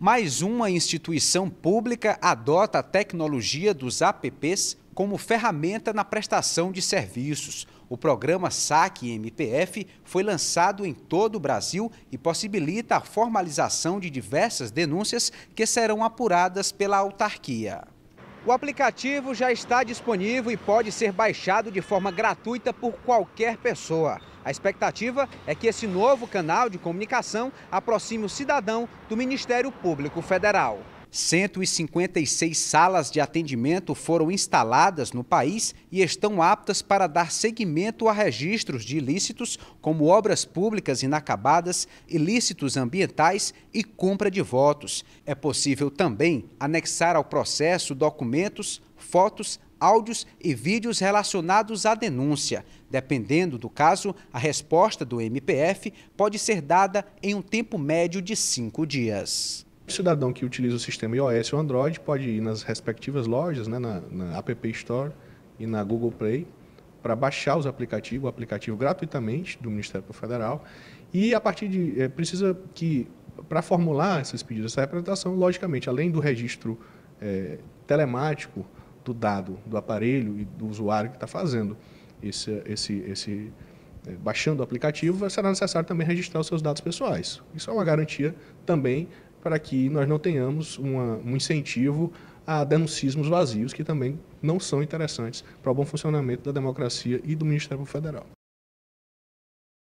mais uma instituição pública adota a tecnologia dos apps como ferramenta na prestação de serviços. O programa SAC MPF foi lançado em todo o Brasil e possibilita a formalização de diversas denúncias que serão apuradas pela autarquia. O aplicativo já está disponível e pode ser baixado de forma gratuita por qualquer pessoa. A expectativa é que esse novo canal de comunicação aproxime o cidadão do Ministério Público Federal. 156 salas de atendimento foram instaladas no país e estão aptas para dar seguimento a registros de ilícitos, como obras públicas inacabadas, ilícitos ambientais e compra de votos. É possível também anexar ao processo documentos, fotos, áudios e vídeos relacionados à denúncia. Dependendo do caso, a resposta do MPF pode ser dada em um tempo médio de cinco dias cidadão que utiliza o sistema iOS ou Android pode ir nas respectivas lojas, né, na, na App Store e na Google Play, para baixar os aplicativos, o aplicativo gratuitamente do Ministério Federal. E a partir de. É, precisa que, para formular esses pedidos, essa representação, logicamente, além do registro é, telemático do dado do aparelho e do usuário que está fazendo esse, esse, esse eh, baixando o aplicativo, será necessário também registrar os seus dados pessoais. Isso é uma garantia também para que nós não tenhamos uma, um incentivo a denuncismos vazios que também não são interessantes para o bom funcionamento da democracia e do Ministério Federal.